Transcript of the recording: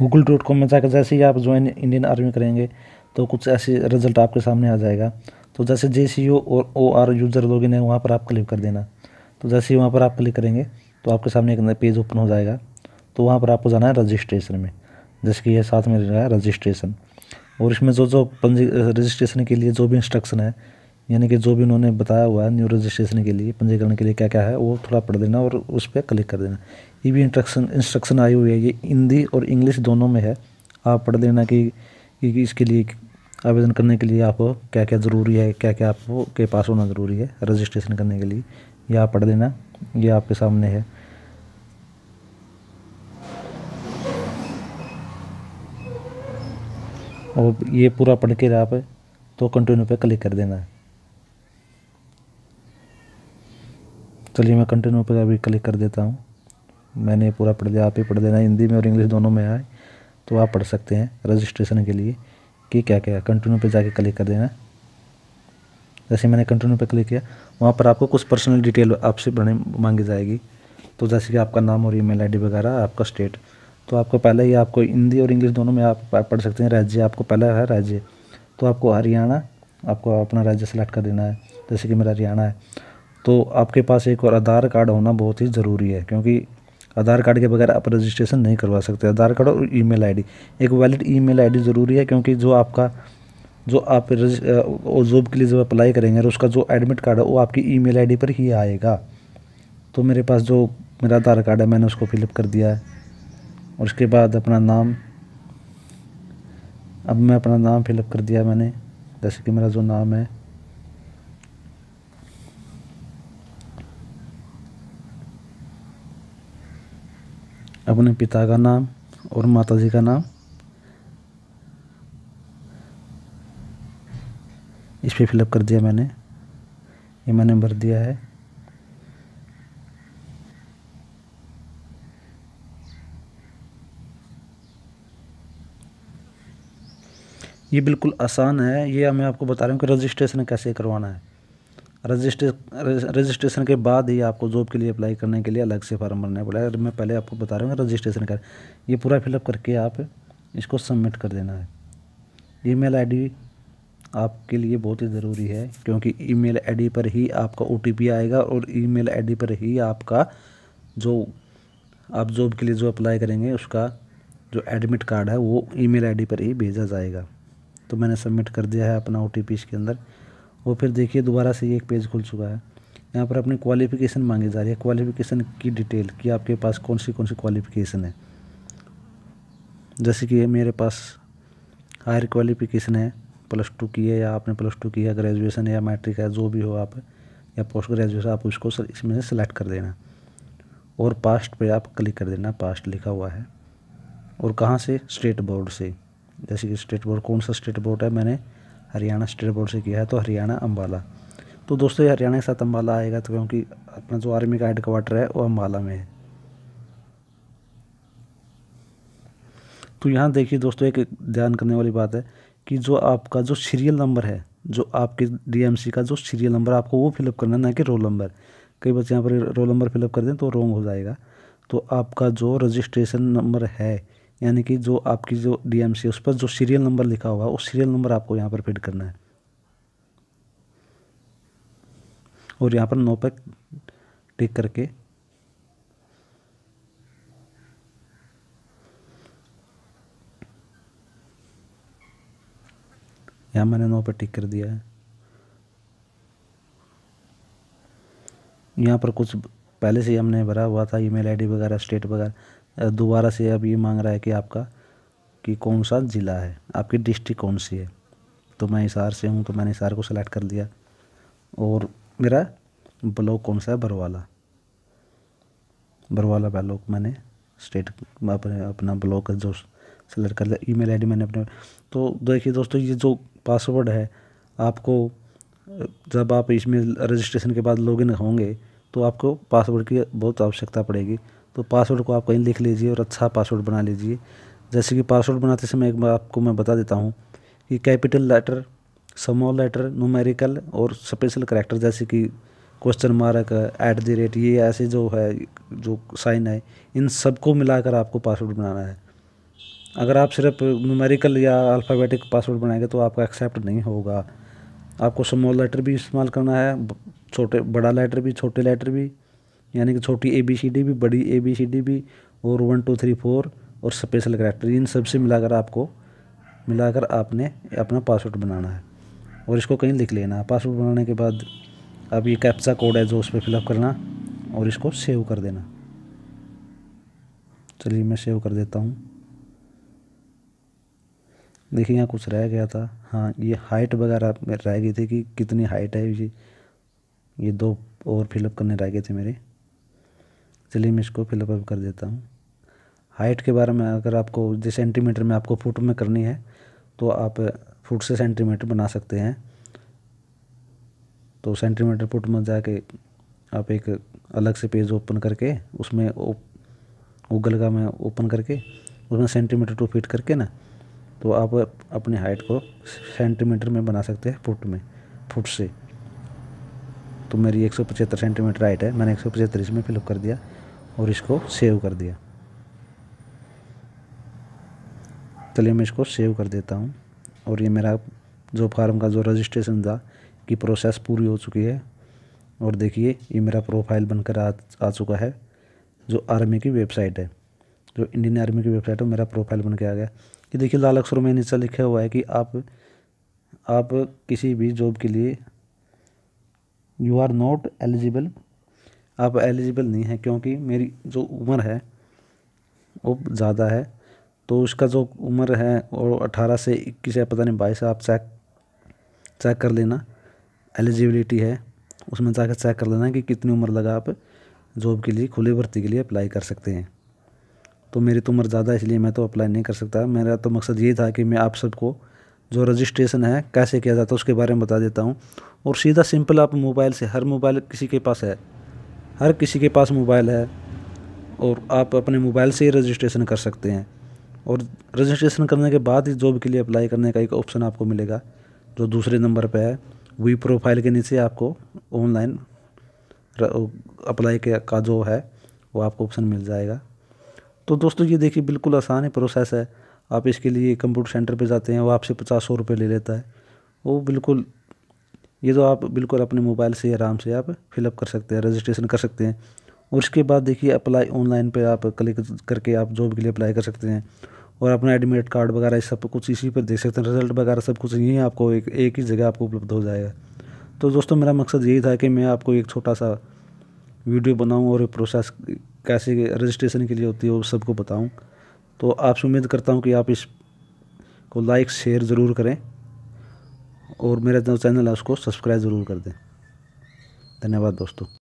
Google dot com में जाकर जैसे ही आप ज्वाइन इंडियन आर्मी करेंगे तो कुछ ऐसे रिज़ल्ट आपके सामने आ जाएगा तो जैसे जे सी ओ और ओ आर यूज़र लोग है वहाँ पर आप क्लिक कर देना तो जैसे ही वहाँ पर आप क्लिक करेंगे तो आपके सामने एक पेज ओपन हो जाएगा तो वहाँ पर आपको जाना है रजिस्ट्रेशन में जैसे कि ये साथ में रहा है रजिस्ट्रेशन और इसमें जो जो पंजी रजिस्ट्रेशन के लिए जो भी इंस्ट्रक्शन है यानी कि जो भी उन्होंने बताया हुआ है न्यू रजिस्ट्रेशन के लिए पंजीकरण के लिए क्या क्या है वो थोड़ा पढ़ देना और उस पर क्लिक कर देना ये भी इंस्ट्रक्शन इंस्ट्रक्शन आई हुई है ये हिंदी और इंग्लिश दोनों में है आप पढ़ देना कि, कि इसके लिए आवेदन करने के लिए आपको क्या क्या ज़रूरी है क्या क्या आपको के पास होना ज़रूरी है रजिस्ट्रेशन करने के लिए यह आप पढ़ देना ये आपके सामने है और ये पूरा पढ़ के आप तो कंटिन्यू पे क्लिक कर देना है चलिए मैं कंटिन्यू पर अभी क्लिक कर देता हूँ मैंने पूरा पढ़ दिया आप ही पढ़ देना हिंदी में और इंग्लिश दोनों में आए तो आप पढ़ सकते हैं रजिस्ट्रेशन के लिए कि क्या क्या कंटिन्यू पर जाके क्लिक कर देना जैसे मैंने कंटिन्यू पर क्लिक किया वहाँ पर आपको कुछ पर्सनल डिटेल आपसे बने मांगी जाएगी तो जैसे कि आपका नाम और ईमेल आईडी वगैरह आपका स्टेट तो आपको पहले ही आपको हिंदी और इंग्लिश दोनों में आप पढ़ सकते हैं राज्य आपको पहले है राज्य तो आपको हरियाणा आपको अपना राज्य सेलेक्ट कर देना है जैसे कि मेरा हरियाणा है तो आपके पास एक और आधार कार्ड होना बहुत ही ज़रूरी है क्योंकि आधार कार्ड के बगैर आप रजिस्ट्रेशन नहीं करवा सकते आधार कार्ड और ईमेल आईडी एक वैलिड ईमेल आईडी ज़रूरी है क्योंकि जो आपका जो आप जॉब के लिए जब अप्लाई करेंगे और उसका जो एडमिट कार्ड है वो आपकी ईमेल आईडी पर ही आएगा तो मेरे पास जो मेरा आधार कार्ड है मैंने उसको फिलअप कर दिया है और उसके बाद अपना नाम अब मैं अपना नाम फिलअप कर दिया मैंने जैसे कि मेरा जो नाम है अपने पिता का नाम और माता जी का नाम इस पर फिलअप कर दिया मैंने ये मैंने भर दिया है ये बिल्कुल आसान है ये मैं आपको बता रहा हूँ कि रजिस्ट्रेशन कैसे करवाना है रजिस्ट्रे रजिस्ट्रेशन के बाद ही आपको जॉब के लिए अप्लाई करने के लिए अलग से फॉर्म भरना पड़ेगा मैं पहले आपको बता रहा हूँ रजिस्ट्रेशन का ये पूरा फिलअप करके आप इसको सबमिट कर देना है ईमेल आईडी आपके लिए बहुत ही ज़रूरी है क्योंकि ईमेल आईडी पर ही आपका ओ आएगा और ईमेल आईडी पर ही आपका जो आप जॉब के लिए जो अप्लाई करेंगे उसका जो एडमिट कार्ड है वो ईमेल आईडी पर ही भेजा जाएगा तो मैंने सबमिट कर दिया है अपना ओ इसके अंदर वो फिर देखिए दोबारा से ये एक पेज खुल चुका है यहाँ पर अपनी क्वालिफ़िकेशन मांगी जा रही है क्वालिफ़िकेशन की डिटेल कि आपके पास कौन सी कौन सी क्वालिफ़िकेशन है जैसे कि मेरे पास हायर क्वालिफ़िकेशन है प्लस टू की है या आपने प्लस टू की है ग्रेजुएशन या मैट्रिक है जो भी हो आप या पोस्ट ग्रेजुएशन आप उसको इसमें से सिलेक्ट कर देना और पास्ट पे आप क्लिक कर देना पास्ट लिखा हुआ है और कहाँ से स्टेट बोर्ड से जैसे कि स्टेट बोर्ड कौन सा स्टेट बोर्ड है मैंने हरियाणा स्टेट बोर्ड से किया है तो हरियाणा अम्बाला तो दोस्तों ये हरियाणा के साथ अम्बाला आएगा तो क्योंकि अपना जो आर्मी का हेड क्वार्टर है वो अम्बाला में है तो यहाँ देखिए दोस्तों एक ध्यान करने वाली बात है कि जो आपका जो सीरियल नंबर है जो आपके डीएमसी का जो सीरियल नंबर आपको वो फिलअप करना है ना कि रोल नंबर कई बच्चे यहाँ पर रोल नंबर फिलअप कर दें तो रॉन्ग हो जाएगा तो आपका जो रजिस्ट्रेशन नंबर है यानी कि जो आपकी जो डी एम सी उस पर जो सीरियल नंबर लिखा हुआ है उस सीरियल नंबर आपको यहाँ पर फिट करना है और यहाँ पर नो पे टिक करके यहाँ मैंने नो पर टिक कर दिया है यहाँ पर कुछ पहले से हमने भरा हुआ था ईमेल आईडी वगैरह स्टेट वगैरह दोबारा से अब ये मांग रहा है कि आपका कि कौन सा ज़िला है आपकी डिस्ट्रिक्ट कौन सी है तो मैं हिसार से हूँ तो मैंने हिसार को सिलेक्ट कर लिया और मेरा ब्लॉक कौन सा है बरवाला बरवाला ब्लॉक मैंने स्टेट अपने अपना ब्लॉक जो सेलेक्ट कर लिया ईमेल आईडी मैंने अपने तो देखिए दोस्तों ये जो पासवर्ड है आपको जब आप इसमें रजिस्ट्रेशन के बाद लॉगिन होंगे तो आपको पासवर्ड की बहुत आवश्यकता पड़ेगी तो पासवर्ड को आप कहीं लिख लीजिए और अच्छा पासवर्ड बना लीजिए जैसे कि पासवर्ड बनाते समय एक बार आपको मैं बता देता हूँ कि capital letter small letter numerical और स्पेशल करेक्टर जैसे कि question mark at the rate ये ऐसे जो है जो साइन है इन सबको मिलाकर आपको पासवर्ड बनाना है अगर आप सिर्फ न्यूमेरिकल या अल्फ़ाबेटिक पासवर्ड बनाएंगे तो आपका एक्सेप्ट नहीं होगा आपको स्मॉल लेटर भी इस्तेमाल करना है छोटे बड़ा लेटर भी छोटे लेटर भी यानी कि छोटी ए बी सी डी भी बड़ी ए बी सी डी भी और वन टू थ्री फोर और स्पेशल करेक्टर इन सबसे मिला मिलाकर आपको मिलाकर आपने अपना पासवर्ड बनाना है और इसको कहीं लिख लेना है पासवर्ड बनाने के बाद अब ये कैप्चा कोड है जो उस पर फिलअप करना और इसको सेव कर देना चलिए मैं सेव कर देता हूँ देखिए यहाँ कुछ रह गया था हाँ ये हाइट वगैरह रह गई थी कि कितनी हाइट है ये ये दो और फिलअप करने रह गए थे मेरे चलिए मैं इसको फिलअप कर देता हूँ हाइट के बारे में अगर आपको जिस सेंटीमीटर में आपको फुट में करनी है तो आप फुट से सेंटीमीटर बना सकते हैं तो सेंटीमीटर फुट में जाके आप एक अलग से पेज ओपन करके उसमें गूगल का में ओपन करके उसमें सेंटीमीटर टू फीट करके ना तो आप अपनी हाइट को सेंटीमीटर में बना सकते हैं फुट में फुट से तो मेरी एक सौ पचहत्तर सेंटीमीटर हाइट है मैंने एक सौ पचहत्तर इसमें फिलअप कर दिया और इसको सेव कर दिया चलिए मैं इसको सेव कर देता हूँ और ये मेरा जो फार्म का जो रजिस्ट्रेशन था की प्रोसेस पूरी हो चुकी है और देखिए ये मेरा प्रोफाइल बनकर आ आ चुका है जो आर्मी की वेबसाइट है जो इंडियन आर्मी की वेबसाइट है मेरा प्रोफाइल बन के आ गया ये देखिए लाल अक्षरों में नीचे लिखा हुआ है कि आप आप किसी भी जॉब के लिए यू आर नॉट एलिजिबल आप एलिजिबल नहीं हैं क्योंकि मेरी जो उम्र है वो ज़्यादा है तो उसका जो उम्र है वो अठारह से इक्कीस या पता नहीं बाईस आप चेक चेक कर लेना एलिजिबिलिटी है उसमें जाकर चेक कर लेना कि कितनी उम्र लगा आप जॉब के लिए खुले भर्ती के लिए अप्लाई कर सकते हैं तो मेरी तो उम्र ज़्यादा इसलिए मैं तो अप्लाई नहीं कर सकता मेरा तो मकसद ये था कि मैं आप सबको जो रजिस्ट्रेशन है कैसे किया जाता है उसके बारे में बता देता हूँ और सीधा सिंपल आप मोबाइल से हर मोबाइल किसी के पास है हर किसी के पास मोबाइल है और आप अपने मोबाइल से ही रजिस्ट्रेशन कर सकते हैं और रजिस्ट्रेशन करने के बाद ही जॉब के लिए अप्लाई करने का एक ऑप्शन आपको मिलेगा जो दूसरे नंबर पर है वी प्रोफाइल के नीचे आपको ऑनलाइन अप्लाई का जो है वो आपको ऑप्शन मिल जाएगा तो दोस्तों ये देखिए बिल्कुल आसान ही प्रोसेस है आप इसके लिए कंप्यूटर सेंटर पे जाते हैं वो आपसे पचास सौ रुपये ले लेता है वो बिल्कुल ये तो आप बिल्कुल अपने मोबाइल से आराम से आप फिलअप कर सकते हैं रजिस्ट्रेशन कर सकते हैं और उसके बाद देखिए अप्लाई ऑनलाइन पर आप क्लिक करके आप जॉब के लिए अप्लाई कर सकते हैं और अपना एडमिट कार्ड वगैरह सब कुछ इसी पर देख सकते हैं रिजल्ट वगैरह सब कुछ यहीं आपको एक एक ही जगह आपको उपलब्ध हो जाएगा तो दोस्तों मेरा मकसद यही था कि मैं आपको एक छोटा सा वीडियो बनाऊँ और प्रोसेस कैसे रजिस्ट्रेशन के लिए होती है वो सबको बताऊँ तो आपसे उम्मीद करता हूँ कि आप इस को लाइक शेयर ज़रूर करें और मेरा जो चैनल है उसको सब्सक्राइब ज़रूर कर दें धन्यवाद दोस्तों